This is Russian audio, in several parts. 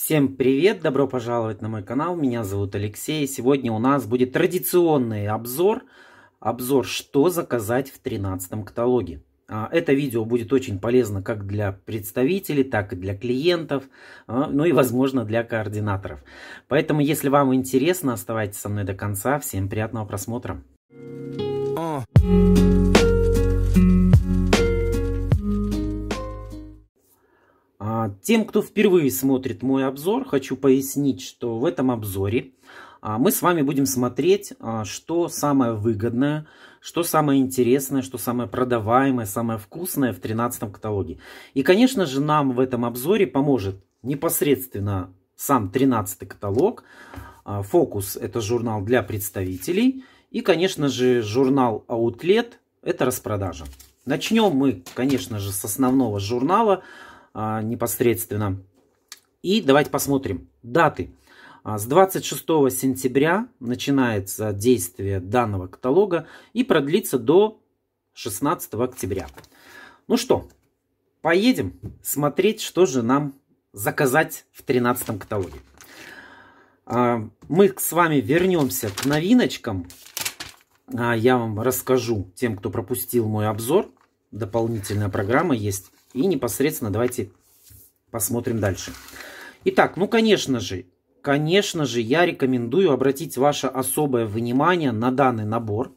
Всем привет, добро пожаловать на мой канал, меня зовут Алексей. Сегодня у нас будет традиционный обзор, обзор что заказать в 13 каталоге. А, это видео будет очень полезно как для представителей, так и для клиентов, а, ну и возможно для координаторов. Поэтому если вам интересно, оставайтесь со мной до конца, всем приятного просмотра. Тем, кто впервые смотрит мой обзор, хочу пояснить, что в этом обзоре а, мы с вами будем смотреть, а, что самое выгодное, что самое интересное, что самое продаваемое, самое вкусное в 13 каталоге. И, конечно же, нам в этом обзоре поможет непосредственно сам 13 каталог. А, фокус – это журнал для представителей. И, конечно же, журнал Outlet – это распродажа. Начнем мы, конечно же, с основного журнала – а, непосредственно. И давайте посмотрим даты. А, с 26 сентября начинается действие данного каталога и продлится до 16 октября. Ну что, поедем смотреть, что же нам заказать в 13 каталоге. А, мы с вами вернемся к новиночкам. Я вам расскажу, тем, кто пропустил мой обзор, дополнительная программа есть и непосредственно давайте посмотрим дальше. Итак, ну конечно же, конечно же, я рекомендую обратить ваше особое внимание на данный набор.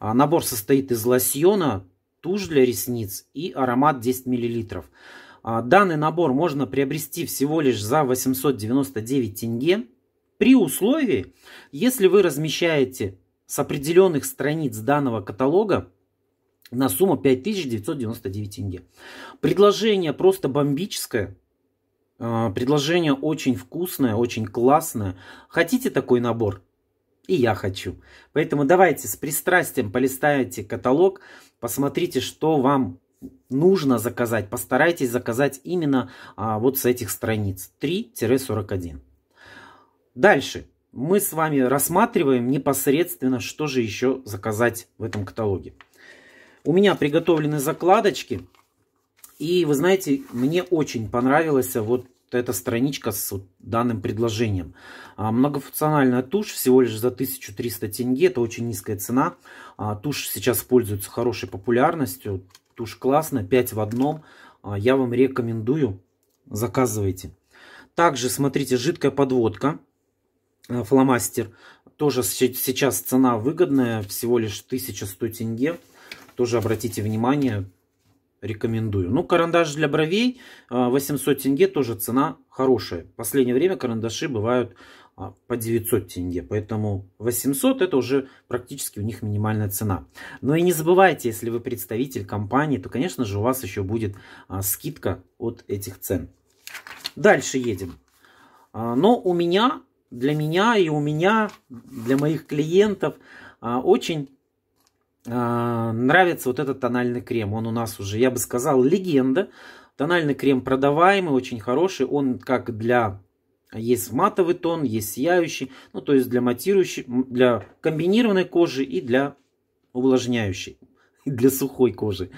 А, набор состоит из лосьона, тушь для ресниц и аромат 10 мл. А, данный набор можно приобрести всего лишь за 899 тенге при условии, если вы размещаете с определенных страниц данного каталога на сумму 5999 тенге. Предложение просто бомбическое. А, предложение очень вкусное, очень классное. Хотите такой набор? И я хочу. Поэтому давайте с пристрастием полистайте каталог, посмотрите, что вам нужно заказать. Постарайтесь заказать именно а, вот с этих страниц 3-41. Дальше мы с вами рассматриваем непосредственно, что же еще заказать в этом каталоге. У меня приготовлены закладочки. И вы знаете, мне очень понравилась вот эта страничка с вот данным предложением. А, многофункциональная тушь всего лишь за 1300 тенге. Это очень низкая цена. А, тушь сейчас пользуется хорошей популярностью. Тушь классная, 5 в одном. А, я вам рекомендую. Заказывайте. Также, смотрите, жидкая подводка. Э, фломастер. Тоже сейчас цена выгодная. Всего лишь 1100 тенге. Тоже обратите внимание рекомендую. Ну, карандаш для бровей 800 а, тенге, тоже цена хорошая. В последнее время карандаши бывают а, по 900 тенге, поэтому 800 это уже практически у них минимальная цена. Но и не забывайте, если вы представитель компании, то, конечно же, у вас еще будет а, скидка от этих цен. Дальше едем. Но у меня, для меня и у меня, для моих клиентов очень а, нравится вот этот тональный крем. Он у нас уже, я бы сказал, легенда. Тональный крем продаваемый, очень хороший. Он как для... Есть матовый тон, есть сияющий. Ну, то есть для матирующей, для комбинированной кожи и для увлажняющей для сухой кожи.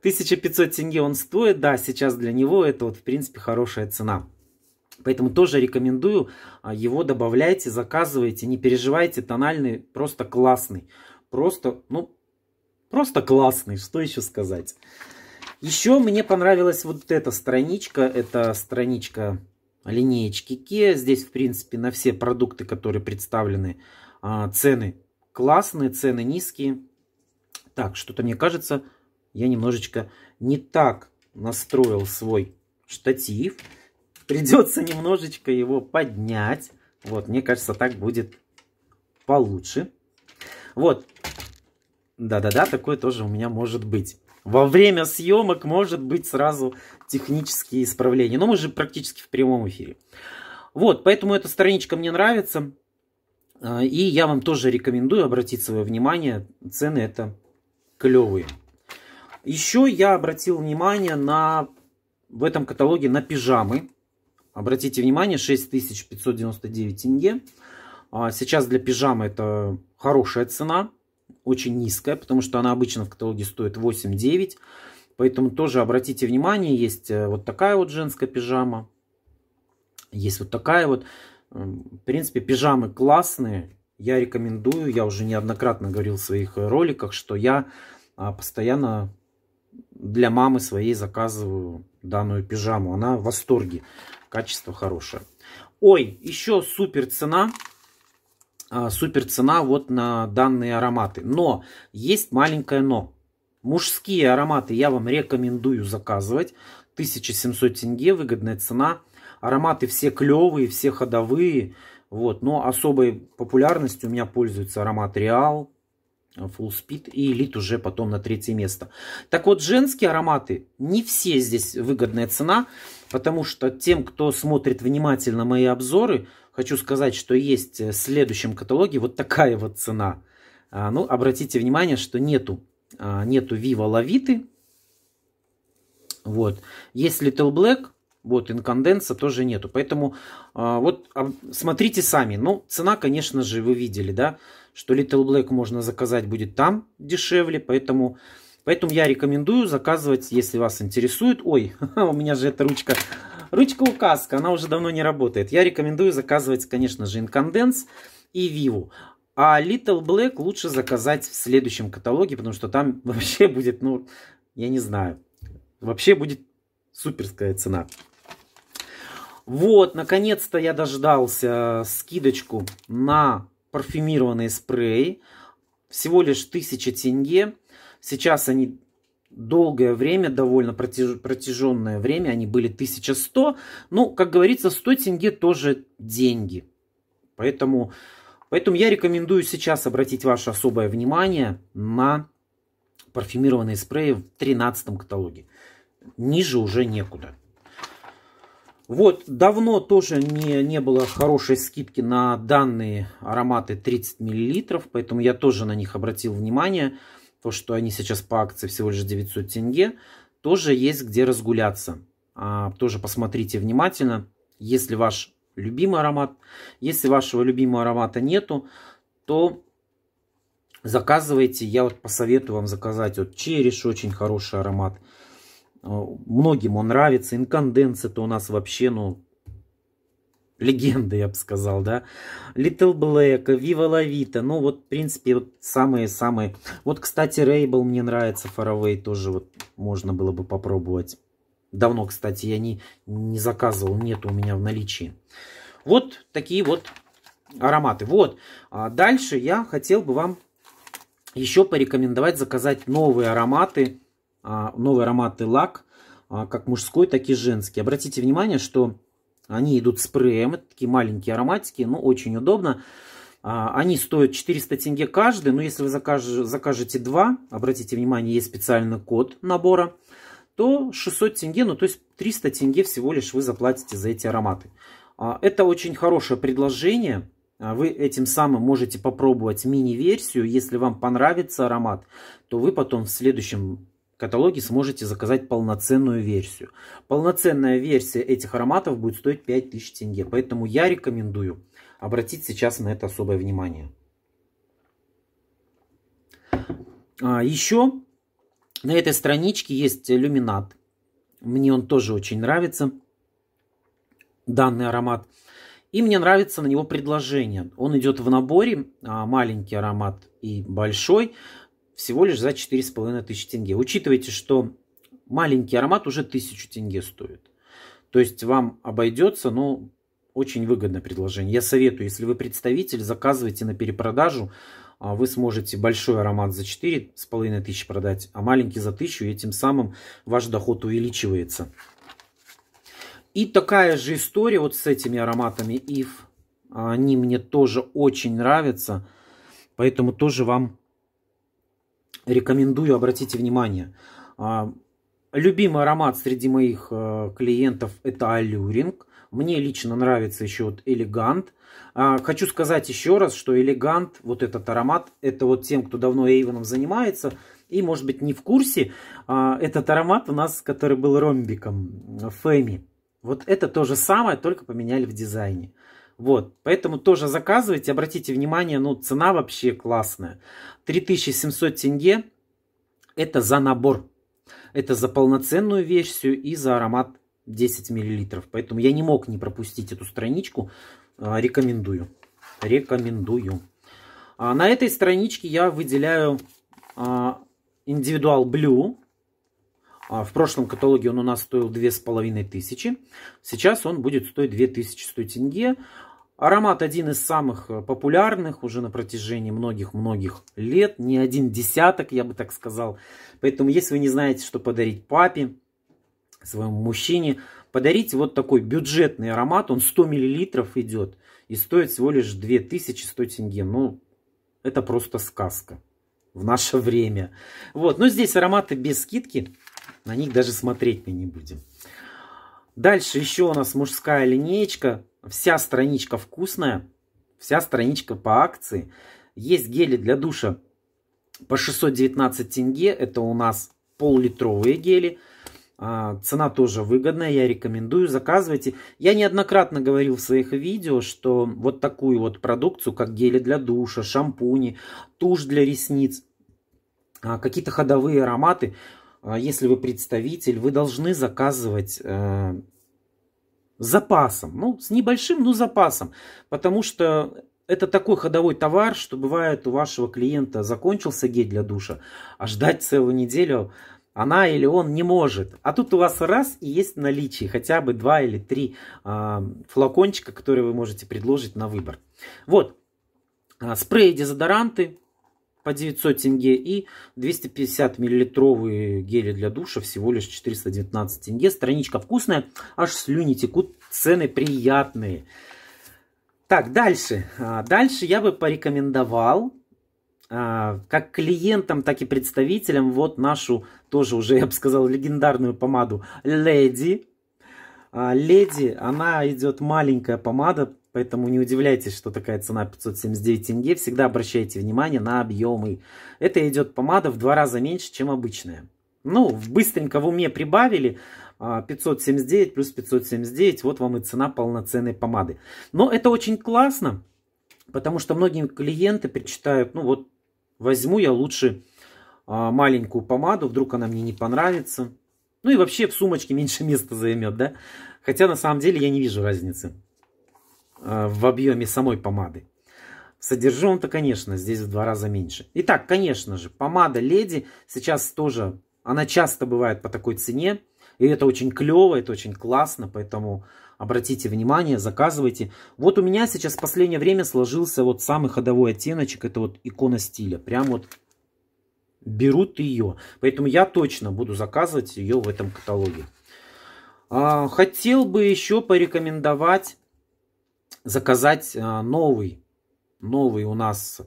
1500 тенге он стоит, да, сейчас для него это вот в принципе хорошая цена. Поэтому тоже рекомендую, а, его добавляйте, заказывайте, не переживайте, тональный просто классный. Просто, ну, Просто классный, что еще сказать. Еще мне понравилась вот эта страничка. Это страничка линеечки Kia. Здесь, в принципе, на все продукты, которые представлены, а, цены классные, цены низкие. Так, что-то мне кажется, я немножечко не так настроил свой штатив. Придется немножечко его поднять. Вот, мне кажется, так будет получше. Вот, да-да-да, такое тоже у меня может быть. Во время съемок может быть сразу технические исправления. Но мы же практически в прямом эфире. Вот, поэтому эта страничка мне нравится. А, и я вам тоже рекомендую обратить свое внимание. Цены это клевые. Еще я обратил внимание на в этом каталоге на пижамы. Обратите внимание, 6599 тенге. А, сейчас для пижамы это хорошая цена очень низкая, потому что она обычно в каталоге стоит 8-9. Поэтому тоже обратите внимание, есть э, вот такая вот женская пижама, есть вот такая вот. Эм, в принципе, пижамы классные, я рекомендую, я уже неоднократно говорил в своих роликах, что я а, постоянно для мамы своей заказываю данную пижаму. Она в восторге, качество хорошее. Ой, еще супер цена. А, супер цена вот на данные ароматы. Но есть маленькое но. Мужские ароматы я вам рекомендую заказывать. 1700 тенге, выгодная цена. Ароматы все клевые, все ходовые. Вот. Но особой популярностью у меня пользуется аромат Реал, Full Speed и Elite уже потом на третье место. Так вот, женские ароматы, не все здесь выгодная цена, потому что тем, кто смотрит внимательно мои обзоры, хочу сказать, что есть э, в следующем каталоге вот такая вот цена. А, ну, обратите внимание, что нету, а, нету Viva Лавиты. Вот. Есть Little Black, вот, инконденса тоже нету. Поэтому а, вот а, смотрите сами. Ну, цена, конечно же, вы видели, да, что Little Black можно заказать будет там дешевле, поэтому... Поэтому я рекомендую заказывать, если вас интересует. Ой, у меня же эта ручка Ручка указка, она уже давно не работает. Я рекомендую заказывать, конечно же, Incondense и Vivo. А Little Black лучше заказать в следующем каталоге, потому что там вообще будет, ну, я не знаю, вообще будет суперская цена. Вот, наконец-то я дождался скидочку на парфюмированный спрей. Всего лишь 1000 тенге. Сейчас они долгое время, довольно протяж, протяженное время, они были 1100. Ну, как говорится, 100 тенге тоже деньги. Поэтому, поэтому я рекомендую сейчас обратить ваше особое внимание на парфюмированные спреи в 13 каталоге. Ниже уже некуда. Вот, давно тоже не, не было хорошей скидки на данные ароматы 30 мл, поэтому я тоже на них обратил внимание то, что они сейчас по акции всего лишь 900 тенге, тоже есть где разгуляться. А, тоже посмотрите внимательно, если ваш любимый аромат. Если вашего любимого аромата нету, то заказывайте. Я вот посоветую вам заказать. Вот череш очень хороший аромат. Э, многим он нравится. Инканденс это у нас вообще, ну, легенды, я бы сказал, да. Little Black, Viva La Vita, ну вот, в принципе, вот самые-самые. Вот, кстати, Рейбл мне нравится, Faraway тоже вот можно было бы попробовать. Давно, кстати, я не, не заказывал, нет у меня в наличии. Вот такие вот ароматы. Вот, а дальше я хотел бы вам еще порекомендовать заказать новые ароматы, а, новые ароматы лак, а, как мужской, так и женский. Обратите внимание, что они идут спреем, это такие маленькие ароматики, но ну, очень удобно. А, они стоят 400 тенге каждый, но если вы закажете, закажете два, обратите внимание, есть специальный код набора, то 600 тенге, ну то есть 300 тенге всего лишь вы заплатите за эти ароматы. А, это очень хорошее предложение. А, вы этим самым можете попробовать мини-версию. Если вам понравится аромат, то вы потом в следующем каталоге сможете заказать полноценную версию. Полноценная версия этих ароматов будет стоить 5000 тенге, поэтому я рекомендую обратить сейчас на это особое внимание. А еще на этой страничке есть люминат. Мне он тоже очень нравится, данный аромат. И мне нравится на него предложение. Он идет в наборе, а, маленький аромат и большой всего лишь за 4,5 тысячи тенге. Учитывайте, что маленький аромат уже 1000 тенге стоит. То есть вам обойдется, ну, очень выгодное предложение. Я советую, если вы представитель, заказывайте на перепродажу, а, вы сможете большой аромат за 4,5 тысячи продать, а маленький за 1000, и тем самым ваш доход увеличивается. И такая же история вот с этими ароматами Ив. Они мне тоже очень нравятся, поэтому тоже вам рекомендую, обратите внимание. А, любимый аромат среди моих э, клиентов это аллюринг. Мне лично нравится еще вот элегант. А, хочу сказать еще раз, что элегант, вот этот аромат, это вот тем, кто давно Эйвоном занимается и, может быть, не в курсе, а, этот аромат у нас, который был ромбиком, э, Фэми. Вот это то же самое, только поменяли в дизайне. Вот, поэтому тоже заказывайте, обратите внимание, ну, цена вообще классная. 3700 тенге – это за набор, это за полноценную версию и за аромат 10 мл. Поэтому я не мог не пропустить эту страничку, а, рекомендую, рекомендую. А на этой страничке я выделяю а, индивидуал Blue, а, в прошлом каталоге он у нас стоил 2500. Сейчас он будет стоить 2100 тенге. Аромат один из самых э, популярных уже на протяжении многих-многих лет. Не один десяток, я бы так сказал. Поэтому, если вы не знаете, что подарить папе, своему мужчине, подарите вот такой бюджетный аромат. Он 100 мл идет и стоит всего лишь 2100 тенге. Ну, это просто сказка в наше время. Вот, но здесь ароматы без скидки. На них даже смотреть мы не будем. Дальше еще у нас мужская линеечка вся страничка вкусная, вся страничка по акции. Есть гели для душа по 619 тенге, это у нас пол-литровые гели. А, цена тоже выгодная, я рекомендую, заказывайте. Я неоднократно говорил в своих видео, что вот такую вот продукцию, как гели для душа, шампуни, тушь для ресниц, а, какие-то ходовые ароматы, а, если вы представитель, вы должны заказывать э, запасом. Ну, с небольшим, но запасом. Потому что это такой ходовой товар, что бывает у вашего клиента закончился гель для душа, а ждать целую неделю она или он не может. А тут у вас раз и есть наличие хотя бы два или три а, флакончика, которые вы можете предложить на выбор. Вот, а, спреи, дезодоранты, по 900 тенге и 250 миллилитровые гели для душа всего лишь 419 тенге. Страничка вкусная, аж слюни текут, цены приятные. Так, дальше. А, дальше я бы порекомендовал а, как клиентам, так и представителям вот нашу тоже уже, я бы сказал, легендарную помаду Леди. А, Леди, она идет маленькая помада, Поэтому не удивляйтесь, что такая цена 579 тенге. Всегда обращайте внимание на объемы. Это идет помада в два раза меньше, чем обычная. Ну, быстренько в уме прибавили 579 а, плюс 579. Вот вам и цена полноценной помады. Но это очень классно, потому что многие клиенты причитают, ну вот, возьму я лучше а, маленькую помаду, вдруг она мне не понравится. Ну и вообще в сумочке меньше места займет, да? Хотя на самом деле я не вижу разницы. А, в объеме самой помады. Содержимого-то, конечно, здесь в два раза меньше. Итак, конечно же, помада Леди сейчас тоже, она часто бывает по такой цене. И это очень клево, это очень классно, поэтому обратите внимание, заказывайте. Вот у меня сейчас в последнее время сложился вот самый ходовой оттеночек, это вот икона стиля. Прям вот берут ее. Поэтому я точно буду заказывать ее в этом каталоге. А, хотел бы еще порекомендовать заказать э, новый, новый у нас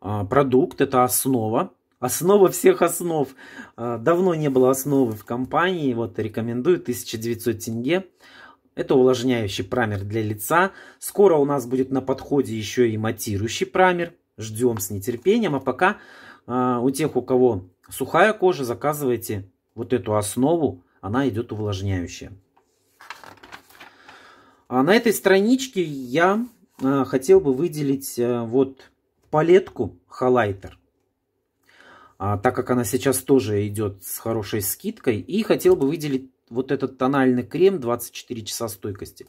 э, продукт, это основа, основа всех основ. Э, давно не было основы в компании, вот рекомендую 1900 тенге. Это увлажняющий праймер для лица. Скоро у нас будет на подходе еще и матирующий праймер. Ждем с нетерпением. А пока у тех, у кого сухая кожа, заказывайте вот эту основу. Она идет увлажняющая. А на этой страничке я э, хотел бы выделить э, вот палетку Халайтер, так как она сейчас тоже идет с хорошей скидкой. И хотел бы выделить вот этот тональный крем 24 часа стойкости.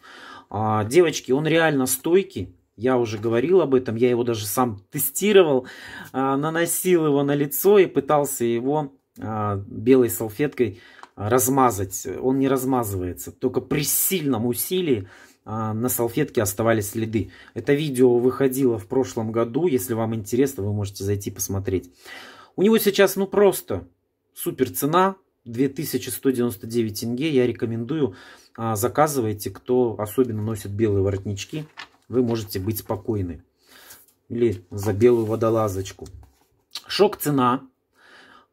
А, девочки, он реально стойкий. Я уже говорил об этом, я его даже сам тестировал, а, наносил его на лицо и пытался его а, белой салфеткой размазать. Он не размазывается, только при сильном усилии а, на салфетке оставались следы. Это видео выходило в прошлом году. Если вам интересно, вы можете зайти посмотреть. У него сейчас, ну, просто супер цена. 2199 тенге. Я рекомендую. А, заказывайте, кто особенно носит белые воротнички. Вы можете быть спокойны. Или за белую водолазочку. Шок цена.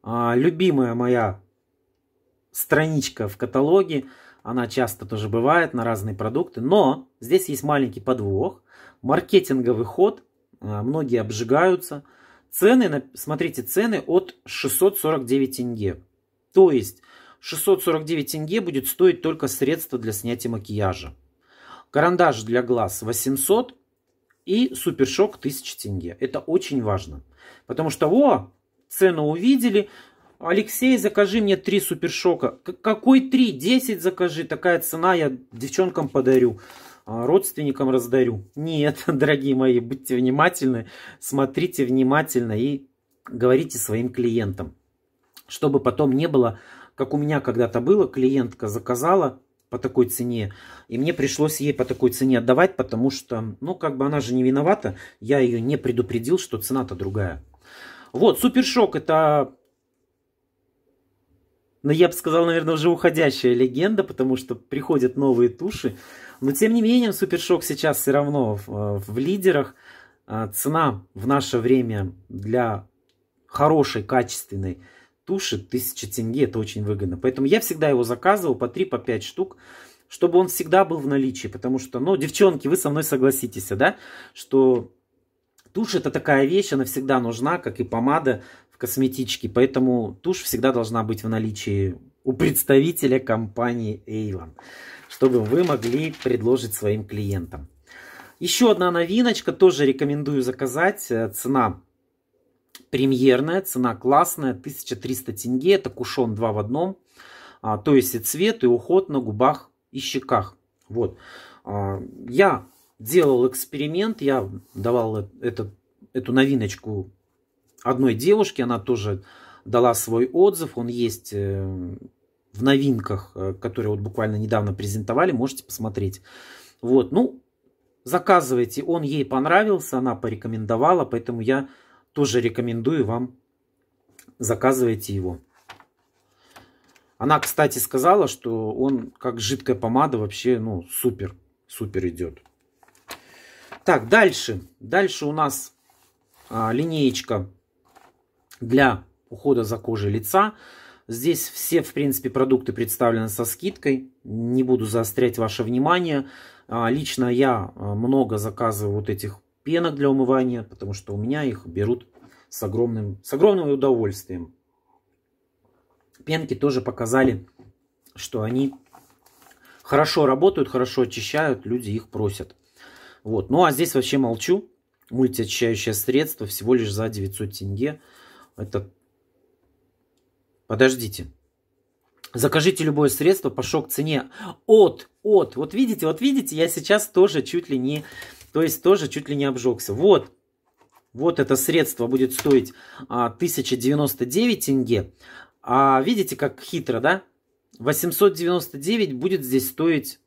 А, любимая моя страничка в каталоге – она часто тоже бывает на разные продукты. Но здесь есть маленький подвох. Маркетинговый ход. Э, многие обжигаются. Цены, смотрите, цены от 649 тенге. То есть 649 тенге будет стоить только средство для снятия макияжа. Карандаш для глаз 800 и супершок 1000 тенге. Это очень важно. Потому что, о, цену увидели, Алексей, закажи мне три супершока. Какой три? Десять закажи. Такая цена, я девчонкам подарю. А, родственникам раздарю. Нет, дорогие мои, будьте внимательны. Смотрите внимательно и говорите своим клиентам. Чтобы потом не было, как у меня когда-то было, клиентка заказала по такой цене. И мне пришлось ей по такой цене отдавать, потому что, ну, как бы она же не виновата. Я ее не предупредил, что цена-то другая. Вот, Супершок это но ну, я бы сказал, наверное, уже уходящая легенда, потому что приходят новые туши. Но тем не менее, Супершок сейчас все равно в, э, в лидерах. А, цена в наше время для хорошей, качественной туши 1000 тенге, это очень выгодно. Поэтому я всегда его заказывал по 3-5 по 5 штук, чтобы он всегда был в наличии. Потому что, ну, девчонки, вы со мной согласитесь, да, что Тушь это такая вещь, она всегда нужна, как и помада косметички, поэтому тушь всегда должна быть в наличии у представителя компании Avon, чтобы вы могли предложить своим клиентам. Еще одна новиночка, тоже рекомендую заказать. Э, цена премьерная, цена классная, 1300 тенге, это кушон 2 в одном. А, то есть и цвет, и уход на губах и щеках. Вот. А, я делал эксперимент, я давал э, этот, эту новиночку одной девушке, она тоже дала свой отзыв, он есть э, в новинках, э, которые вот буквально недавно презентовали, можете посмотреть. Вот, ну, заказывайте, он ей понравился, она порекомендовала, поэтому я тоже рекомендую вам заказывайте его. Она, кстати, сказала, что он как жидкая помада вообще, ну, супер, супер идет. Так, дальше. Дальше у нас а, линеечка для ухода за кожей лица. Здесь все, в принципе, продукты представлены со скидкой. Не буду заострять ваше внимание. А, лично я а, много заказываю вот этих пенок для умывания, потому что у меня их берут с огромным, с огромным удовольствием. Пенки тоже показали, что они хорошо работают, хорошо очищают, люди их просят. Вот. Ну а здесь вообще молчу. Мультиочищающее средство всего лишь за 900 тенге. Это... Подождите. Закажите любое средство по шок-цене. От, от. Вот видите, вот видите, я сейчас тоже чуть ли не... То есть тоже чуть ли не обжегся. Вот. Вот это средство будет стоить а, 1099 тенге. А видите, как хитро, да? 899 будет здесь стоить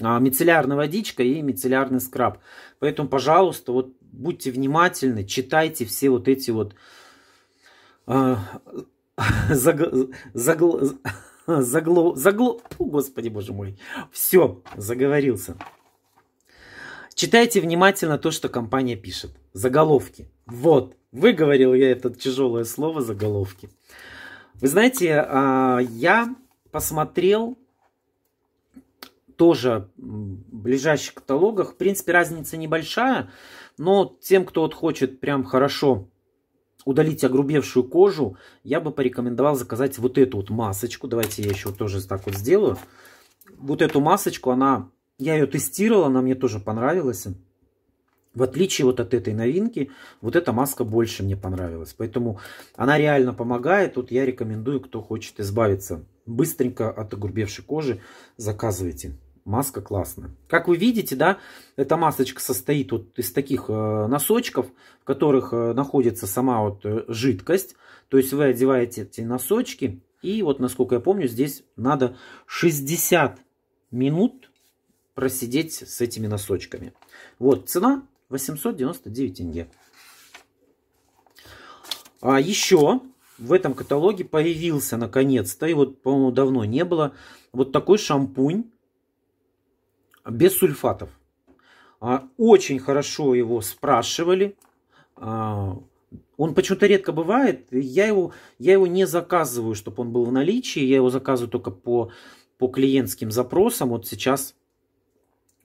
а, мицеллярная водичка и мицеллярный скраб. Поэтому, пожалуйста, вот будьте внимательны, читайте все вот эти вот э, загл, загл, загло, загло, господи боже мой, все, заговорился. Читайте внимательно то, что компания пишет. Заголовки. Вот, выговорил я это тяжелое слово заголовки. Вы знаете, а, я посмотрел тоже в ближайших каталогах. В принципе, разница небольшая. Но тем, кто вот хочет прям хорошо удалить огрубевшую кожу, я бы порекомендовал заказать вот эту вот масочку. Давайте я еще тоже так вот сделаю. Вот эту масочку, она, я ее тестировала, она мне тоже понравилась. В отличие вот от этой новинки, вот эта маска больше мне понравилась. Поэтому она реально помогает. Вот я рекомендую, кто хочет избавиться быстренько от огрубевшей кожи, заказывайте маска классная. Как вы видите, да, эта масочка состоит вот из таких э, носочков, в которых э, находится сама вот э, жидкость. То есть вы одеваете эти носочки, и вот, насколько я помню, здесь надо 60 минут просидеть с этими носочками. Вот, цена 899 тенге. А еще в этом каталоге появился наконец-то, и вот, по-моему, давно не было, вот такой шампунь без сульфатов. А, очень хорошо его спрашивали. А, он почему-то редко бывает. Я его, я его не заказываю, чтобы он был в наличии. Я его заказываю только по, по клиентским запросам. Вот сейчас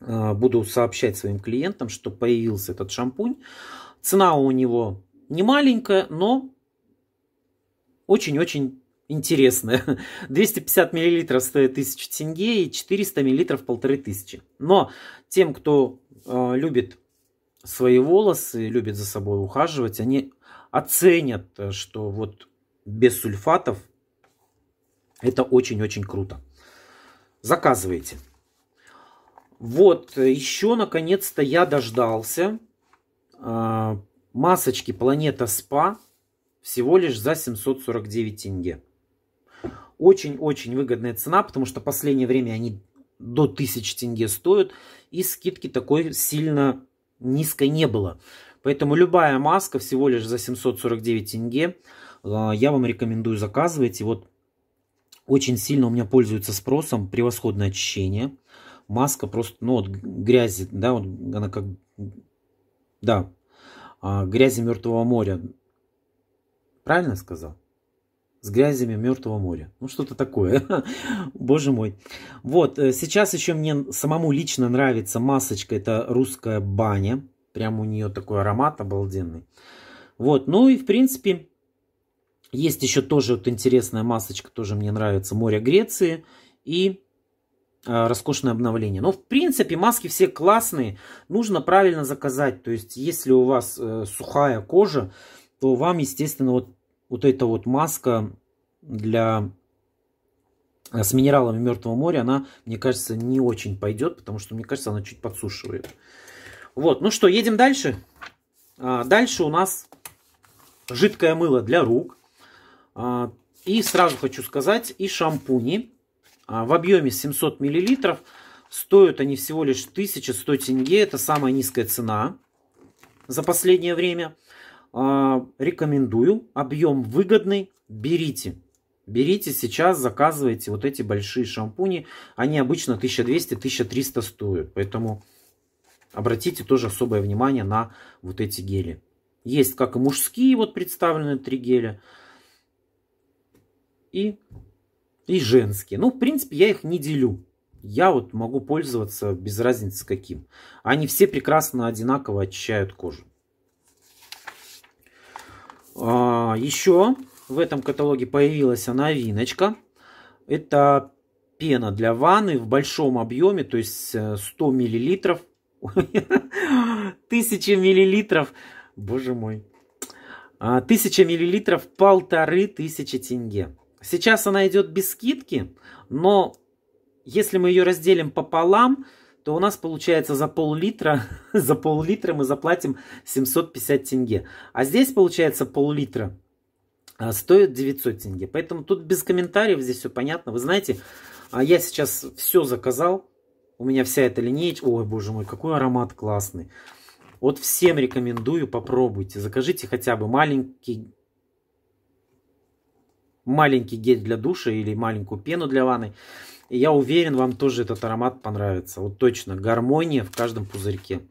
а, буду сообщать своим клиентам, что появился этот шампунь. Цена у него не маленькая, но очень-очень интересное. 250 миллилитров стоит 1000 тенге и 400 миллилитров полторы тысячи. Но тем, кто э, любит свои волосы, любит за собой ухаживать, они оценят, э, что вот без сульфатов это очень-очень круто. Заказывайте. Вот, еще наконец-то я дождался э, масочки Планета Спа всего лишь за 749 тенге. Очень-очень выгодная цена, потому что в последнее время они до 1000 тенге стоят. И скидки такой сильно низкой не было. Поэтому любая маска всего лишь за 749 тенге. А, я вам рекомендую заказывать. И вот очень сильно у меня пользуется спросом превосходное очищение. Маска просто, ну вот грязи, да, вот она как, да, а, грязи Мертвого моря. Правильно сказал? с грязями Мертвого моря. Ну, что-то такое. Боже мой. Вот, э, сейчас еще мне самому лично нравится масочка. Это русская баня. Прям у нее такой аромат обалденный. Вот, ну и, в принципе, есть еще тоже вот интересная масочка. Тоже мне нравится. Море Греции. И э, роскошное обновление. Но, ну, в принципе, маски все классные. Нужно правильно заказать. То есть, если у вас э, сухая кожа, то вам, естественно, вот вот эта вот маска для э, с минералами Мертвого моря, она, мне кажется, не очень пойдет, потому что, мне кажется, она чуть подсушивает. Вот, ну что, едем дальше. А, дальше у нас жидкое мыло для рук. А, и сразу хочу сказать, и шампуни а, в объеме 700 мл. Стоят они всего лишь 1100 тенге, это самая низкая цена за последнее время. А, рекомендую. Объем выгодный. Берите. Берите сейчас, заказывайте вот эти большие шампуни. Они обычно 1200-1300 стоят. Поэтому обратите тоже особое внимание на вот эти гели. Есть как и мужские, вот представлены три геля. И, и женские. Ну, в принципе, я их не делю. Я вот могу пользоваться без разницы каким. Они все прекрасно одинаково очищают кожу. А, еще в этом каталоге появилась новиночка. Это пена для ванны в большом объеме, то есть 100 э, миллилитров. Тысяча миллилитров. Боже мой. А, тысяча миллилитров, полторы тысячи тенге. Сейчас она идет без скидки, но если мы ее разделим пополам, то у нас получается за пол-литра, за пол-литра мы заплатим 750 тенге. А здесь получается пол-литра а, стоит 900 тенге. Поэтому тут без комментариев, здесь все понятно. Вы знаете, а, я сейчас все заказал. У меня вся эта линейка. Ой, боже мой, какой аромат классный. Вот всем рекомендую, попробуйте. Закажите хотя бы маленький маленький гель для душа или маленькую пену для ванны. И я уверен, вам тоже этот аромат понравится. Вот точно, гармония в каждом пузырьке.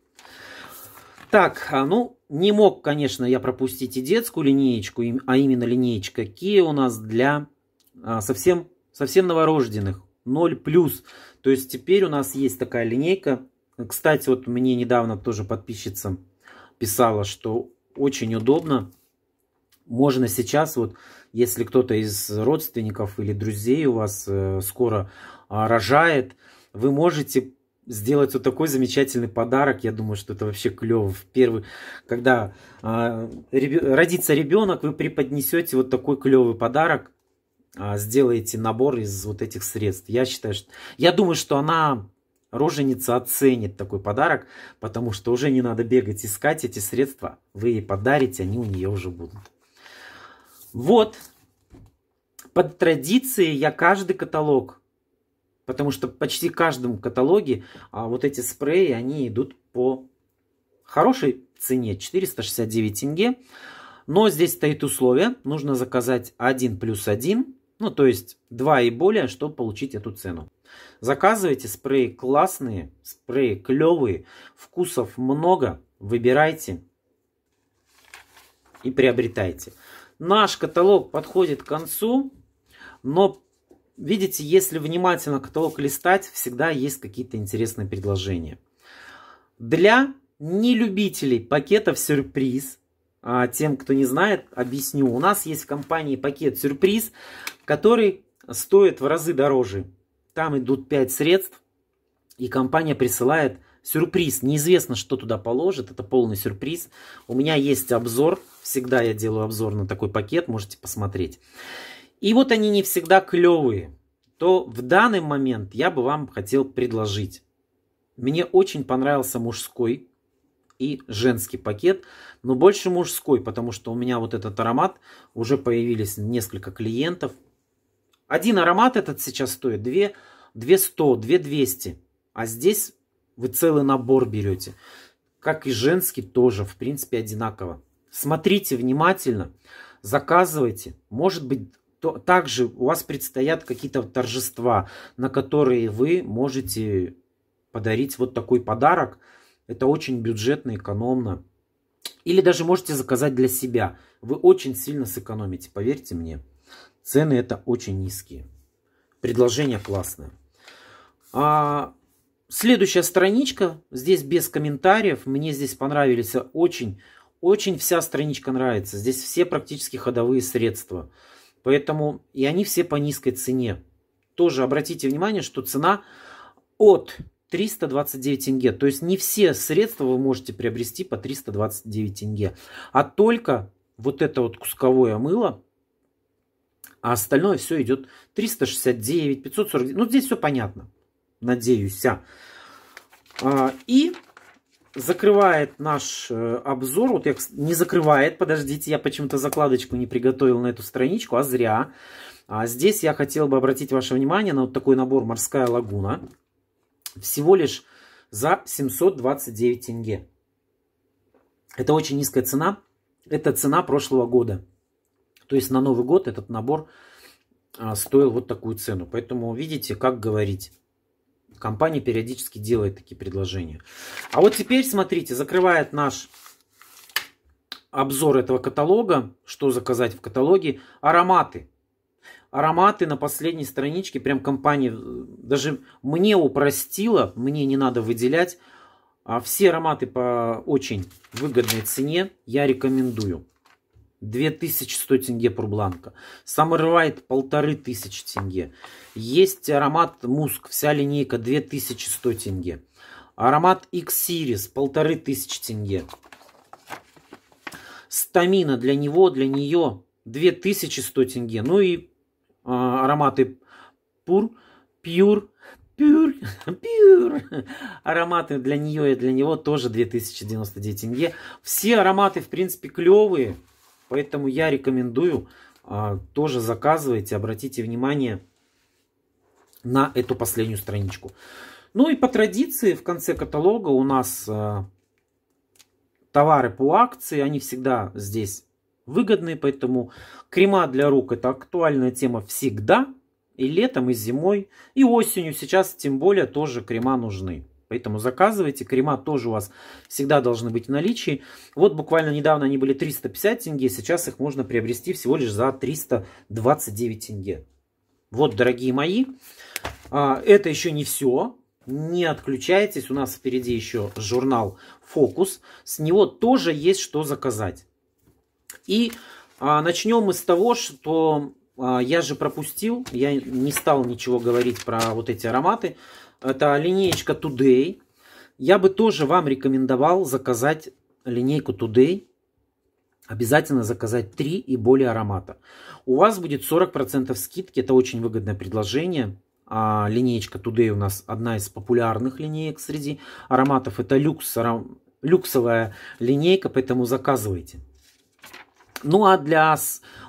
Так, а, ну, не мог, конечно, я пропустить и детскую линеечку, а именно линеечка Kia у нас для а, совсем, совсем новорожденных. 0+. То есть теперь у нас есть такая линейка. Кстати, вот мне недавно тоже подписчица писала, что очень удобно. Можно сейчас вот если кто-то из родственников или друзей у вас э, скоро а, рожает, вы можете сделать вот такой замечательный подарок. Я думаю, что это вообще клево. первый, когда а, родится ребенок, вы преподнесете вот такой клевый подарок, а, сделаете набор из вот этих средств. Я считаю, что... Я думаю, что она, роженица, оценит такой подарок, потому что уже не надо бегать искать эти средства. Вы ей подарите, они у нее уже будут. Вот. Под традиции я каждый каталог. Потому что почти каждому каталоге а, вот эти спреи, они идут по хорошей цене. 469 тенге. Но здесь стоит условие. Нужно заказать 1 плюс 1. Ну, то есть 2 и более, чтобы получить эту цену. Заказывайте спреи классные, спреи клевые, вкусов много, выбирайте и приобретайте. Наш каталог подходит к концу, но видите, если внимательно каталог листать, всегда есть какие-то интересные предложения. Для нелюбителей пакетов сюрприз, а тем, кто не знает, объясню. У нас есть в компании пакет сюрприз, который стоит в разы дороже. Там идут 5 средств, и компания присылает Сюрприз. Неизвестно, что туда положит. Это полный сюрприз. У меня есть обзор. Всегда я делаю обзор на такой пакет. Можете посмотреть. И вот они не всегда клевые. То в данный момент я бы вам хотел предложить. Мне очень понравился мужской и женский пакет, но больше мужской, потому что у меня вот этот аромат, уже появились несколько клиентов. Один аромат этот сейчас стоит 2, 200, 2 200, а здесь вы целый набор берете. Как и женский тоже, в принципе, одинаково. Смотрите внимательно, заказывайте. Может быть, то, также у вас предстоят какие-то торжества, на которые вы можете подарить вот такой подарок. Это очень бюджетно, экономно. Или даже можете заказать для себя. Вы очень сильно сэкономите, поверьте мне. Цены это очень низкие. Предложение классное. А Следующая страничка, здесь без комментариев, мне здесь понравились очень, очень вся страничка нравится. Здесь все практически ходовые средства, поэтому и они все по низкой цене. Тоже обратите внимание, что цена от 329 тенге. То есть не все средства вы можете приобрести по 329 тенге, а только вот это вот кусковое мыло, а остальное все идет 369, 540. Ну, здесь все понятно надеюсь. А, и закрывает наш э, обзор. Вот я не закрывает, подождите, я почему-то закладочку не приготовил на эту страничку, а зря. А здесь я хотел бы обратить ваше внимание на вот такой набор «Морская лагуна». Всего лишь за 729 тенге. Это очень низкая цена. Это цена прошлого года. То есть на Новый год этот набор а, стоил вот такую цену. Поэтому видите, как говорить. Компания периодически делает такие предложения. А вот теперь, смотрите, закрывает наш обзор этого каталога, что заказать в каталоге, ароматы. Ароматы на последней страничке, прям компания, даже мне упростила, мне не надо выделять. А все ароматы по очень выгодной цене я рекомендую. 2100 тенге пурбланка. Самурайт 1500 тенге. Есть аромат Муск, вся линейка 2100 тенге. Аромат X-Series 1500 тенге. Стамина для него, для нее 2100 тенге. Ну и э, ароматы Пур, пюр Пюр, пюр. Ароматы для нее и для него тоже 2099 тенге. Все ароматы, в принципе, клевые. Поэтому я рекомендую, а, тоже заказывайте, обратите внимание на эту последнюю страничку. Ну и по традиции в конце каталога у нас а, товары по акции, они всегда здесь выгодные, поэтому крема для рук это актуальная тема всегда, и летом, и зимой, и осенью сейчас тем более тоже крема нужны. Поэтому заказывайте. Крема тоже у вас всегда должны быть в наличии. Вот буквально недавно они были 350 тенге. Сейчас их можно приобрести всего лишь за 329 тенге. Вот, дорогие мои, а, это еще не все. Не отключайтесь. У нас впереди еще журнал «Фокус». С него тоже есть что заказать. И а, начнем мы с того, что а, я же пропустил. Я не стал ничего говорить про вот эти ароматы. Это линеечка Today. Я бы тоже вам рекомендовал заказать линейку Today. Обязательно заказать 3 и более аромата. У вас будет 40% скидки. Это очень выгодное предложение. А линеечка Today у нас одна из популярных линеек среди ароматов. Это люкс, аром... люксовая линейка, поэтому заказывайте. Ну а для...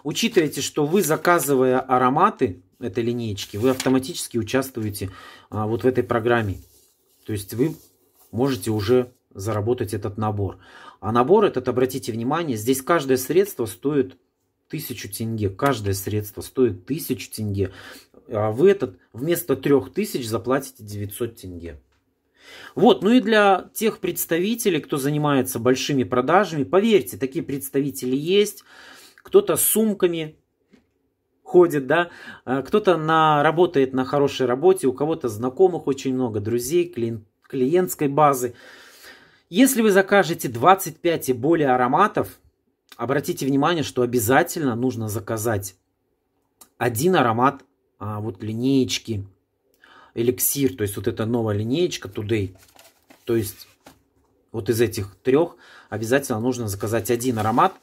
Учитывайте, что вы заказывая ароматы, этой линеечки, вы автоматически участвуете а, вот в этой программе. То есть вы можете уже заработать этот набор. А набор этот, обратите внимание, здесь каждое средство стоит 1000 тенге. Каждое средство стоит 1000 тенге. А вы этот вместо 3000 заплатите 900 тенге. Вот, ну и для тех представителей, кто занимается большими продажами, поверьте, такие представители есть. Кто-то с сумками ходит, да, а, кто-то на, работает на хорошей работе, у кого-то знакомых очень много, друзей, клиент, клиентской базы. Если вы закажете 25 и более ароматов, обратите внимание, что обязательно нужно заказать один аромат а, вот линеечки эликсир, то есть вот эта новая линеечка Today, то есть вот из этих трех обязательно нужно заказать один аромат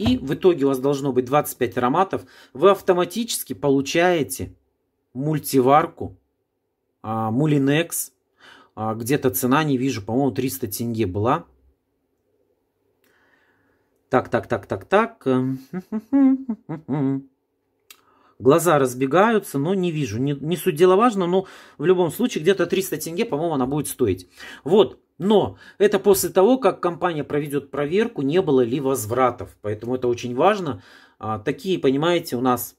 и в итоге у вас должно быть 25 ароматов, вы автоматически получаете мультиварку а, Mulinex. А, где-то цена, не вижу, по-моему, 300 тенге была. Так, так, так, так, так. Эм, глаза разбегаются, но не вижу. Не, не суть дела важно, но в любом случае где-то 300 тенге, по-моему, она будет стоить. Вот, но это после того, как компания проведет проверку, не было ли возвратов. Поэтому это очень важно. А, такие, понимаете, у нас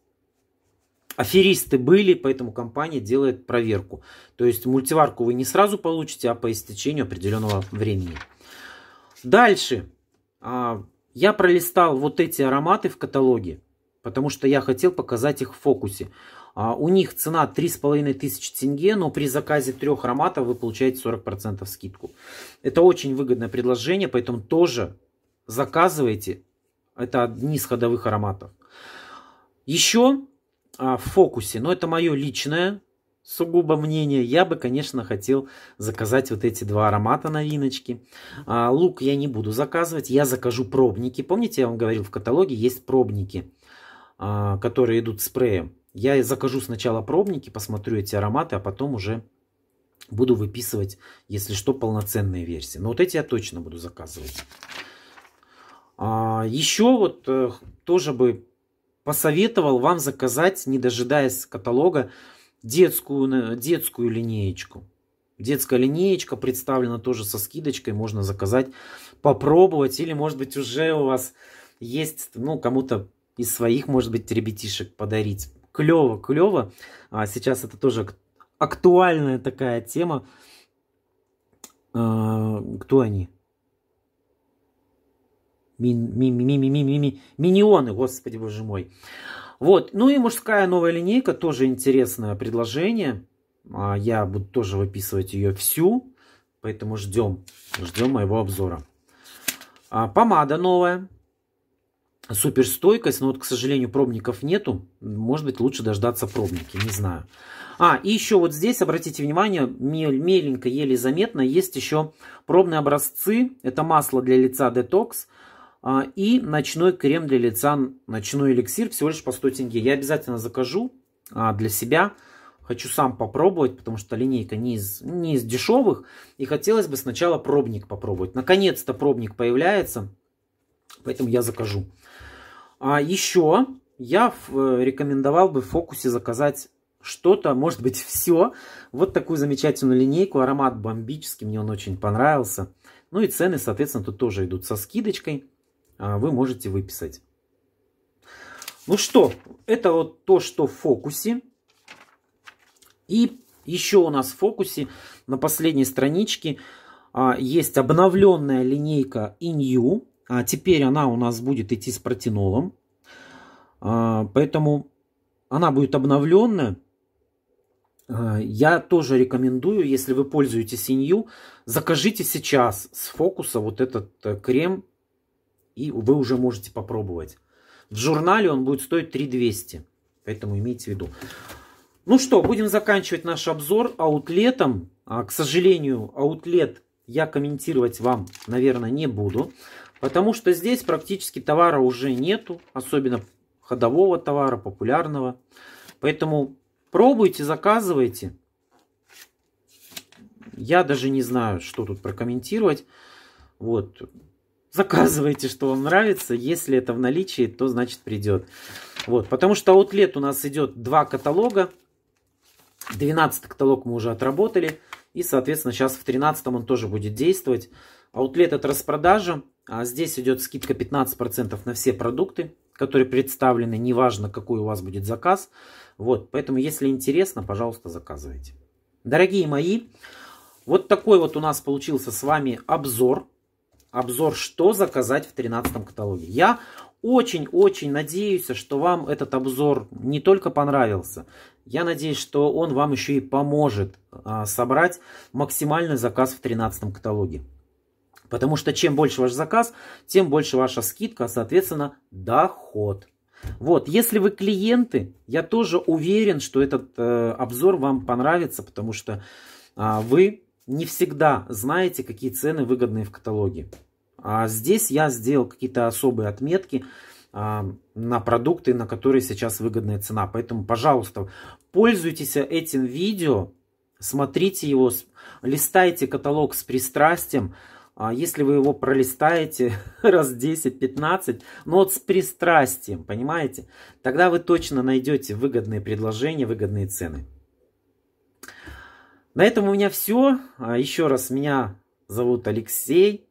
аферисты были, поэтому компания делает проверку. То есть мультиварку вы не сразу получите, а по истечению определенного времени. Дальше. А, я пролистал вот эти ароматы в каталоге, потому что я хотел показать их в фокусе. А, у них цена 3500 тенге, но при заказе трех ароматов вы получаете 40% скидку. Это очень выгодное предложение, поэтому тоже заказывайте. Это одни из ходовых ароматов. Еще а, в фокусе, но это мое личное сугубо мнение, я бы, конечно, хотел заказать вот эти два аромата новиночки. А, лук я не буду заказывать, я закажу пробники. Помните, я вам говорил, в каталоге есть пробники, а, которые идут спреем. Я закажу сначала пробники, посмотрю эти ароматы, а потом уже буду выписывать, если что, полноценные версии. Но вот эти я точно буду заказывать. А, еще вот э, тоже бы посоветовал вам заказать, не дожидаясь каталога, детскую, детскую линеечку. Детская линеечка представлена тоже со скидочкой, можно заказать, попробовать. Или, может быть, уже у вас есть, ну, кому-то из своих, может быть, ребятишек подарить клево, клево. А сейчас это тоже актуальная такая тема. А, кто они? Ми, ми, ми, ми, ми, ми, ми, миньоны, господи боже мой. Вот, ну и мужская новая линейка, тоже интересное предложение. А, я буду тоже выписывать ее всю, поэтому ждем, ждем моего обзора. А, помада новая, суперстойкость, но вот, к сожалению, пробников нету. Может быть, лучше дождаться пробники, не знаю. А, и еще вот здесь, обратите внимание, меленько, еле заметно, есть еще пробные образцы. Это масло для лица детокс а, и ночной крем для лица, ночной эликсир, всего лишь по 100 тенге. Я обязательно закажу а, для себя. Хочу сам попробовать, потому что линейка не из, не из дешевых. И хотелось бы сначала пробник попробовать. Наконец-то пробник появляется, поэтому я закажу. А еще я э, рекомендовал бы в фокусе заказать что-то, может быть все. Вот такую замечательную линейку, аромат бомбический, мне он очень понравился. Ну и цены, соответственно, тут тоже идут со скидочкой, а вы можете выписать. Ну что, это вот то, что в фокусе. И еще у нас в фокусе на последней страничке а, есть обновленная линейка InU. А теперь она у нас будет идти с протинолом. А, поэтому она будет обновленная. А, я тоже рекомендую, если вы пользуетесь синью, закажите сейчас с фокуса вот этот э, крем, и вы уже можете попробовать. В журнале он будет стоить 3200, поэтому имейте в виду. Ну что, будем заканчивать наш обзор аутлетом. А, к сожалению, аутлет я комментировать вам, наверное, не буду. Потому что здесь практически товара уже нету, особенно ходового товара, популярного. Поэтому пробуйте, заказывайте. Я даже не знаю, что тут прокомментировать. Вот. Заказывайте, что вам нравится. Если это в наличии, то значит придет. Вот. Потому что аутлет у нас идет два каталога. 12 каталог мы уже отработали. И, соответственно, сейчас в 13 он тоже будет действовать. Аутлет от распродажи. А здесь идет скидка 15% на все продукты, которые представлены, неважно какой у вас будет заказ. Вот, поэтому, если интересно, пожалуйста, заказывайте. Дорогие мои, вот такой вот у нас получился с вами обзор. Обзор, что заказать в 13 каталоге. Я очень-очень надеюсь, что вам этот обзор не только понравился, я надеюсь, что он вам еще и поможет а, собрать максимальный заказ в 13 каталоге. Потому что чем больше ваш заказ, тем больше ваша скидка, соответственно, доход. Вот, если вы клиенты, я тоже уверен, что этот э, обзор вам понравится, потому что э, вы не всегда знаете, какие цены выгодные в каталоге. А здесь я сделал какие-то особые отметки э, на продукты, на которые сейчас выгодная цена. Поэтому, пожалуйста, пользуйтесь этим видео, смотрите его, листайте каталог с пристрастием. А если вы его пролистаете раз 10-15, но ну вот с пристрастием, понимаете, тогда вы точно найдете выгодные предложения, выгодные цены. На этом у меня все. А Еще раз, меня зовут Алексей.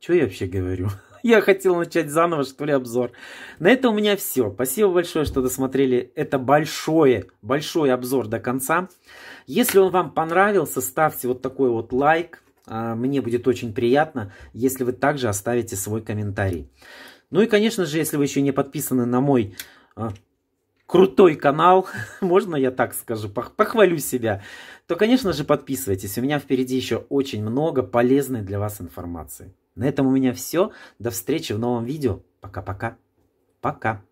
Что я вообще говорю? Я хотел начать заново, что ли, обзор. На этом у меня все. Спасибо большое, что досмотрели это большое, большой обзор до конца. Если он вам понравился, ставьте вот такой вот лайк. А, мне будет очень приятно, если вы также оставите свой комментарий. Ну и, конечно же, если вы еще не подписаны на мой а, крутой канал, можно я так скажу, похвалю себя, то, конечно же, подписывайтесь. У меня впереди еще очень много полезной для вас информации. На этом у меня все. До встречи в новом видео. Пока-пока. Пока. -пока. Пока.